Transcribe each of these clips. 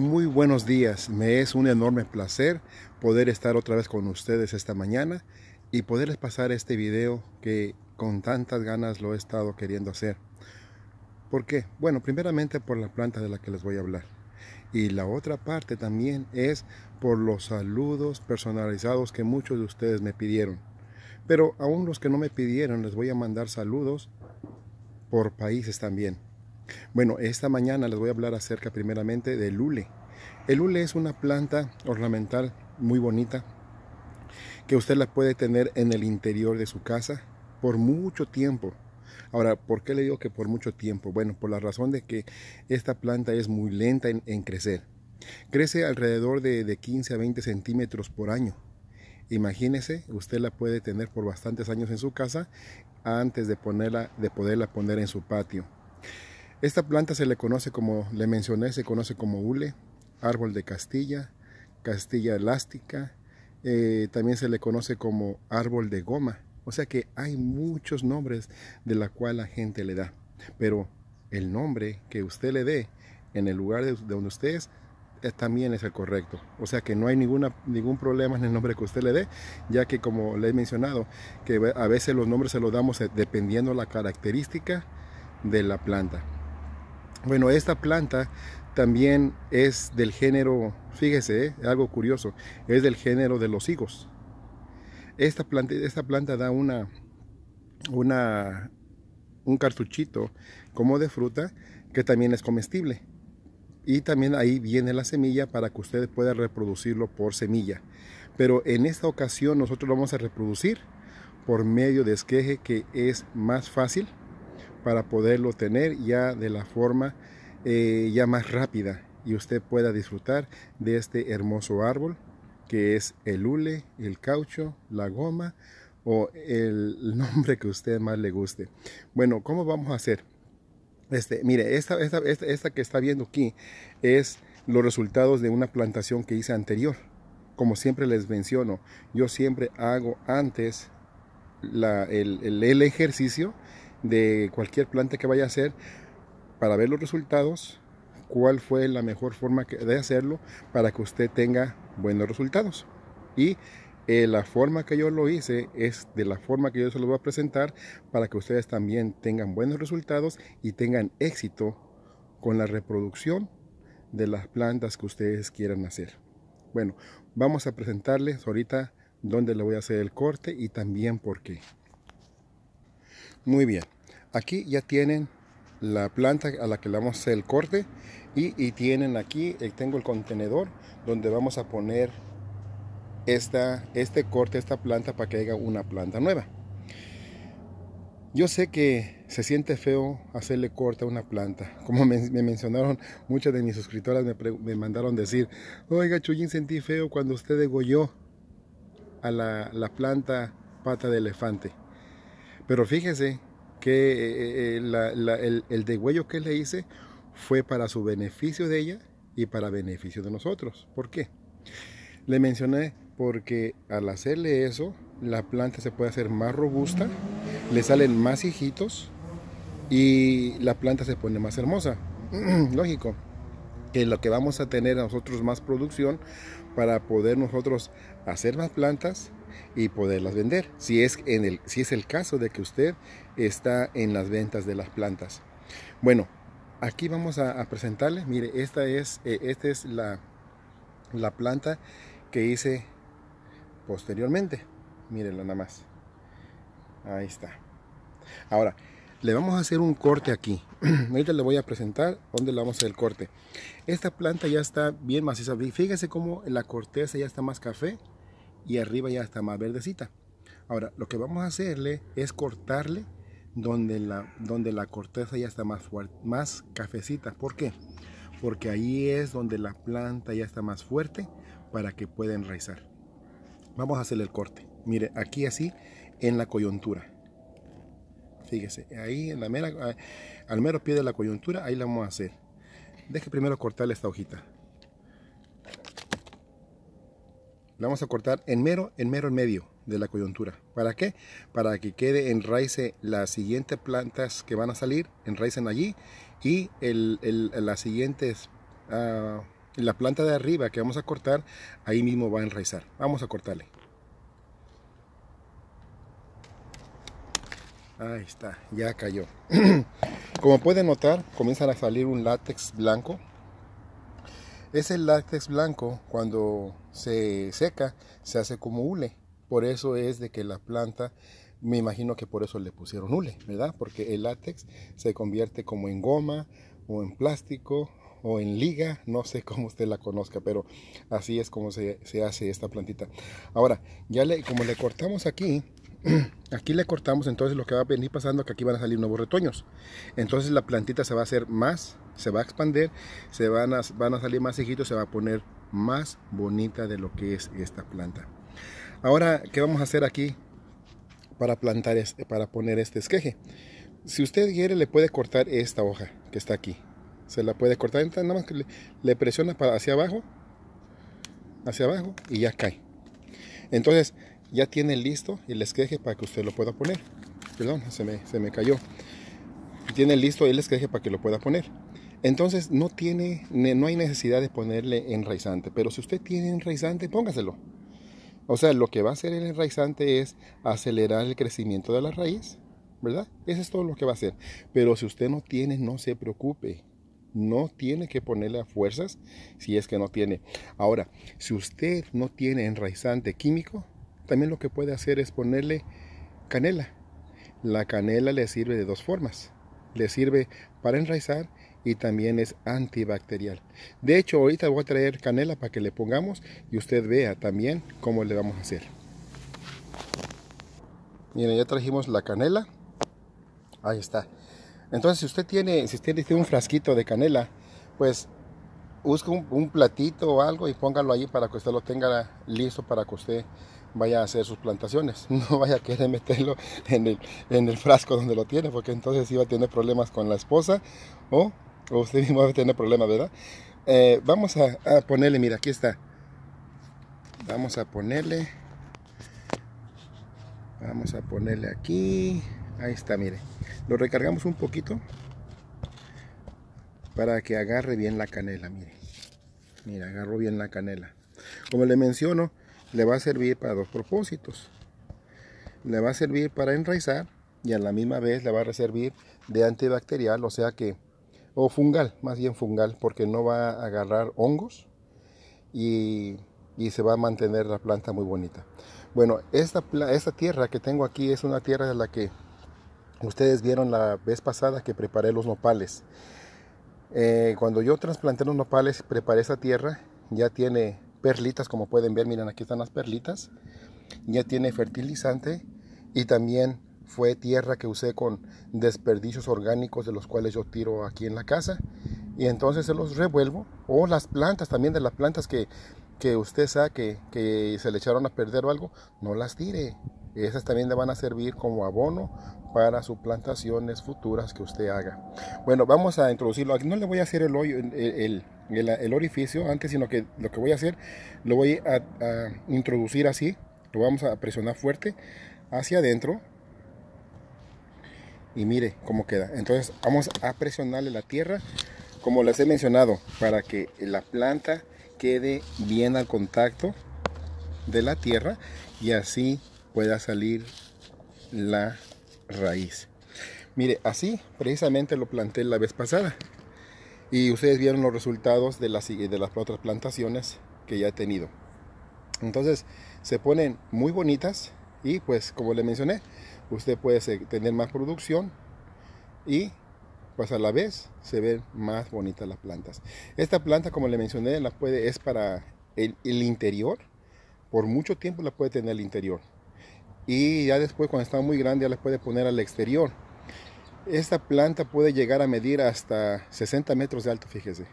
Muy buenos días, me es un enorme placer poder estar otra vez con ustedes esta mañana y poderles pasar este video que con tantas ganas lo he estado queriendo hacer. ¿Por qué? Bueno, primeramente por la planta de la que les voy a hablar. Y la otra parte también es por los saludos personalizados que muchos de ustedes me pidieron. Pero aún los que no me pidieron les voy a mandar saludos por países también. Bueno, esta mañana les voy a hablar acerca primeramente del hule. El hule es una planta ornamental muy bonita que usted la puede tener en el interior de su casa por mucho tiempo. Ahora, ¿por qué le digo que por mucho tiempo? Bueno, por la razón de que esta planta es muy lenta en, crecer. Crece alrededor de, de 15 a 20 centímetros por año. Imagínese, usted la puede tener por bastantes años en su casa antes de, ponerla, de poderla poner en su patio. Esta planta se le conoce como, le mencioné, se conoce como hule, árbol de castilla, castilla elástica, eh, también se le conoce como árbol de goma. O sea que hay muchos nombres de la cual la gente le da. Pero el nombre que usted le dé en el lugar de, donde usted es, eh, también es el correcto. O sea que no hay ninguna, ningún problema en el nombre que usted le dé, ya que como le he mencionado, que a veces los nombres se los damos eh, dependiendo la característica de la planta. Bueno, esta planta también es del género, fíjese, eh, algo curioso, es del género de los higos. Esta planta, esta planta da una, una, un cartuchito como de fruta que también es comestible. Y también ahí viene la semilla para que ustedes puedan reproducirlo por semilla. Pero en esta ocasión nosotros lo vamos a reproducir por medio de esqueje que es más fácil para poderlo tener ya de la forma eh, ya más rápida y usted pueda disfrutar de este hermoso árbol que es el hule, el caucho, la goma o el nombre que usted más le guste. Bueno, ¿cómo vamos a hacer? Este, mire, esta, esta, esta, que está viendo aquí es los resultados de una plantación que hice anterior. Como siempre les menciono, yo siempre hago antes el ejercicio de cualquier planta que vaya a hacer para ver los resultados, cuál fue la mejor forma de hacerlo para que usted tenga buenos resultados. Y eh, la forma que yo lo hice es de la forma que yo se lo voy a presentar para que ustedes también tengan buenos resultados y tengan éxito con la reproducción de las plantas que ustedes quieran hacer. Bueno, vamos a presentarles ahorita dónde le voy a hacer el corte y también por qué. Muy bien aquí ya tienen la planta a la que le vamos a hacer el corte y, tienen aquí, eh, tengo el contenedor donde vamos a poner esta, este corte, esta planta para que haya una planta nueva. Yo sé que se siente feo hacerle corte a una planta. Como me, mencionaron, muchas de mis suscriptoras me, mandaron decir, oiga Chuyín, sentí feo cuando usted degolló a la, la planta pata de elefante. Pero fíjese que eh, eh, el, de degüello que le hice fue para su beneficio de ella y para beneficio de nosotros. ¿Por qué? Le mencioné porque al hacerle eso, la planta se puede hacer más robusta, le salen más hijitos y la planta se pone más hermosa. Lógico, en lo que vamos a tener nosotros más producción para poder nosotros hacer más plantas, y poderlas vender, si es, en el, si es el caso de que usted está en las ventas de las plantas. Bueno, aquí vamos a, presentarle presentarles, mire, esta es, eh, esta es la, planta que hice posteriormente. Mírenla nada más. Ahí está. Ahora, le vamos a hacer un corte aquí. Ahorita le voy a presentar dónde le vamos a hacer el corte. Esta planta ya está bien maciza. fíjese cómo la corteza ya está más café y arriba ya está más verdecita. Ahora, lo que vamos a hacerle es cortarle donde la, donde la corteza ya está más, más cafecita. ¿Por qué? Porque ahí es donde la planta ya está más fuerte para que pueda enraizar. Vamos a hacerle el corte. Mire, aquí así en la coyuntura. Fíjese, ahí en la mera, ah, al mero pie de la coyuntura, ahí la vamos a hacer. Deje primero cortarle esta hojita. La vamos a cortar en mero, en mero, en medio de la coyuntura. ¿Para qué? Para que quede enraice las siguientes plantas que van a salir, enraicen allí y las siguientes, ah, la planta de arriba que vamos a cortar, ahí mismo va a enraizar. Vamos a cortarle. Ahí está, ya cayó. Como pueden notar, comienza a salir un látex blanco ese látex blanco cuando se seca se hace como hule. Por eso es de que la planta, me imagino que por eso le pusieron hule, ¿verdad? Porque el látex se convierte como en goma o en plástico o en liga, no sé cómo usted la conozca, pero así es como se, se hace esta plantita. Ahora, ya le, como le cortamos aquí, Aquí le cortamos entonces lo que va a venir pasando que aquí van a salir nuevos retoños. Entonces la plantita se va a hacer más, se va a expandir, se van a, van a salir más hijitos, se va a poner más bonita de lo que es esta planta. Ahora, ¿qué vamos a hacer aquí para plantar, este, para poner este esqueje? Si usted quiere, le puede cortar esta hoja que está aquí. Se la puede cortar, entonces nada más que le, presiona hacia abajo, hacia abajo y ya cae. Entonces, ya tiene listo el esqueje para que usted lo pueda poner. Perdón, se me, cayó. Tiene listo el esqueje para que lo pueda poner. Entonces no, tiene, no hay necesidad de ponerle enraizante, pero si usted tiene enraizante, póngaselo. O sea, lo que va a hacer el enraizante es acelerar el crecimiento de la raíz, ¿verdad? Eso es todo lo que va a hacer. Pero si usted no tiene, no se preocupe. No tiene que ponerle a fuerzas si es que no tiene. Ahora, si usted no tiene enraizante químico, también lo que puede hacer es ponerle canela. La canela le sirve de dos formas. Le sirve para enraizar y también es antibacterial. De hecho, ahorita voy a traer canela para que le pongamos y usted vea también cómo le vamos a hacer. Miren, ya trajimos la canela. Ahí está. Entonces, si usted tiene, si usted tiene un frasquito de canela, pues busque un, un platito o algo y póngalo ahí para que usted lo tenga listo para que usted vaya a hacer sus plantaciones, no vaya a querer meterlo en el, en el frasco donde lo tiene, porque entonces iba a tener problemas con la esposa o, usted mismo va a tener problemas, ¿verdad? Eh, vamos a, a ponerle, mira, aquí está. Vamos a ponerle. Vamos a ponerle aquí. Ahí está, mire. Lo recargamos un poquito para que agarre bien la canela, mire. Mira, agarró bien la canela. Como le menciono, le va a servir para dos propósitos. Le va a servir para enraizar y a la misma vez le va a servir de antibacterial, o sea que, o fungal, más bien fungal, porque no va a agarrar hongos y, se va a mantener la planta muy bonita. Bueno, esta, esta tierra que tengo aquí es una tierra de la que ustedes vieron la vez pasada que preparé los nopales. Eh, cuando yo trasplanté los nopales, preparé esa tierra, ya tiene perlitas, como pueden ver, miren, aquí están las perlitas. Ya tiene fertilizante y también fue tierra que usé con desperdicios orgánicos de los cuales yo tiro aquí en la casa. Y entonces se los revuelvo. O las plantas también de las plantas que, que usted saque, que se le echaron a perder o algo, no las tire. Esas también le van a servir como abono para sus plantaciones futuras que usted haga. Bueno, vamos a introducirlo. Aquí no le voy a hacer el hoyo, el, el, orificio antes, sino que lo que voy a hacer, lo voy a, a introducir así, lo vamos a presionar fuerte hacia adentro. Y mire cómo queda. Entonces vamos a presionarle la tierra, como les he mencionado, para que la planta quede bien al contacto de la tierra y así pueda salir la raíz. Mire, así precisamente lo planté la vez pasada. Y ustedes vieron los resultados de las, de las otras plantaciones que ya he tenido. Entonces se ponen muy bonitas y pues como le mencioné, usted puede tener más producción y pues a la vez se ven más bonitas las plantas. Esta planta, como le mencioné, la puede, es para el, interior. Por mucho tiempo la puede tener el interior. Y ya después, cuando está muy grande, ya la puede poner al exterior. Esta planta puede llegar a medir hasta 60 metros de alto, fíjese.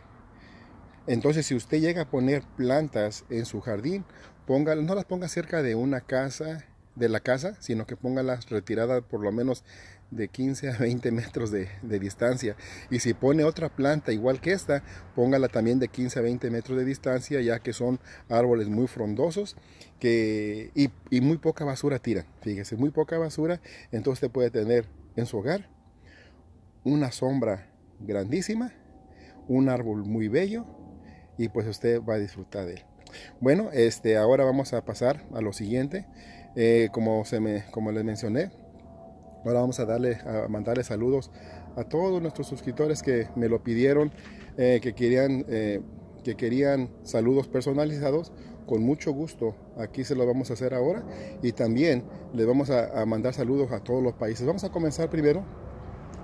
Entonces, si usted llega a poner plantas en su jardín, no las ponga cerca de una casa, de la casa, sino que póngalas retiradas por lo menos de 15 a 20 metros de, distancia. Y si pone otra planta igual que esta, póngala también de 15 a 20 metros de distancia, ya que son árboles muy frondosos que, y, muy poca basura tiran. Fíjese, muy poca basura, entonces puede tener en su hogar una sombra grandísima, un árbol muy bello y pues usted va a disfrutar de él. Bueno, este, ahora vamos a pasar a lo siguiente. Eh, como, se me, como les mencioné, ahora vamos a, darle, a mandarle saludos a todos nuestros suscriptores que me lo pidieron, eh, que, querían, eh, que querían saludos personalizados. Con mucho gusto, aquí se lo vamos a hacer ahora. Y también le vamos a mandar saludos a todos los países. Vamos a comenzar primero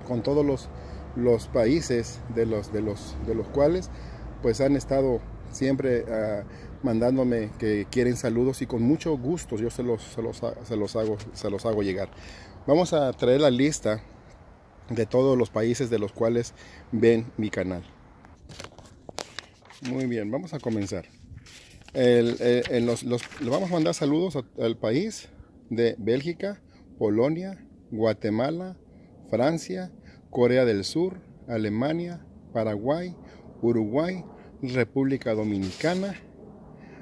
con todos los, los países de los, de, los, de los cuales pues han estado siempre ah, mandándome que quieren saludos y con mucho gusto yo se los, los, se los, hago, se los hago llegar. Vamos a traer la lista de todos los países de los cuales ven mi canal. Muy bien, vamos a comenzar. El, eh, vamos a mandar saludos al país de Bélgica, Polonia, Guatemala, Francia, Corea del Sur, Alemania, Paraguay, Uruguay, República Dominicana,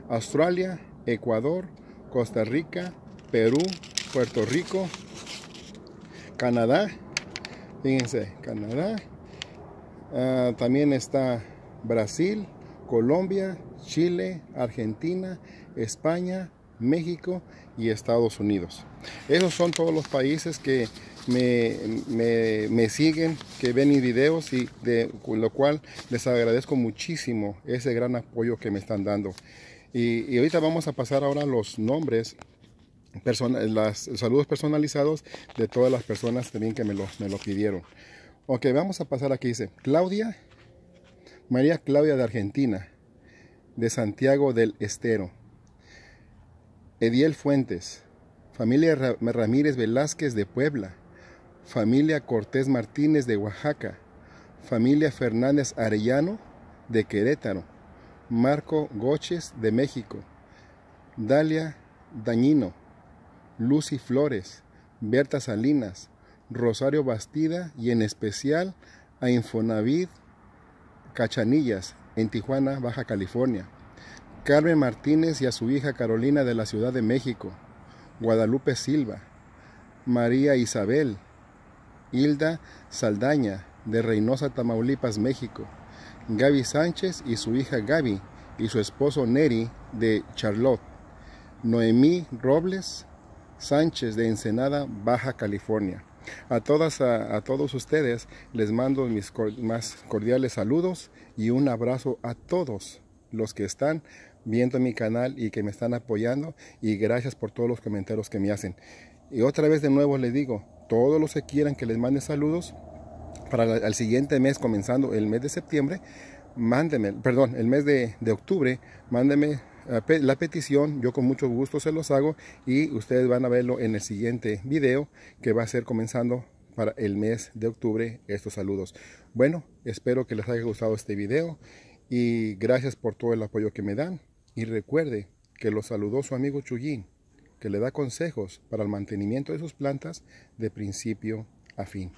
Australia, Ecuador, Costa Rica, Perú, Puerto Rico, Canadá, fíjense, Canadá, ah, también está Brasil, Colombia, Chile, Argentina, España, México y Estados Unidos. Esos son todos los países que me, siguen, que ven mis videos y de con lo cual les agradezco muchísimo ese gran apoyo que me están dando. Y, ahorita vamos a pasar ahora los nombres. Los las, saludos personalizados de todas las personas también que me lo, me lo pidieron. Ok, vamos a pasar aquí. Dice Claudia, María Claudia de Argentina, de Santiago del Estero. Ediel Fuentes, familia Ramírez Velázquez de Puebla familia Cortés Martínez de Oaxaca, familia Fernández Arellano de Querétaro, Marco Goches de México, Dalia Dañino, Lucy Flores, Berta Salinas, Rosario Bastida y en especial a Infonavid Cachanillas en Tijuana, Baja California. Carmen Martínez y a su hija Carolina de la Ciudad de México, Guadalupe Silva, María Isabel, Hilda Saldaña, de Reynosa, Tamaulipas, México. Gaby Sánchez y su hija Gaby y su esposo Neri, de Charlotte. Noemí Robles Sánchez, de Ensenada, Baja California. A, todas, a, todos ustedes les mando mis más cordiales saludos y un abrazo a todos los que están viendo mi canal y que me están apoyando y gracias por todos los comentarios que me hacen. Y otra vez de nuevo les digo, todos los que quieran que les mande saludos, para el siguiente mes, comenzando el mes de septiembre, mándeme, perdón, el mes de, octubre, mándeme eh, la petición, yo con mucho gusto se los hago y ustedes van a verlo en el siguiente video que va a ser comenzando para el mes de octubre estos saludos. Bueno, espero que les haya gustado este video y gracias por todo el apoyo que me dan y recuerde que los saludó su amigo Chuyín le da consejos para el mantenimiento de sus plantas de principio a fin.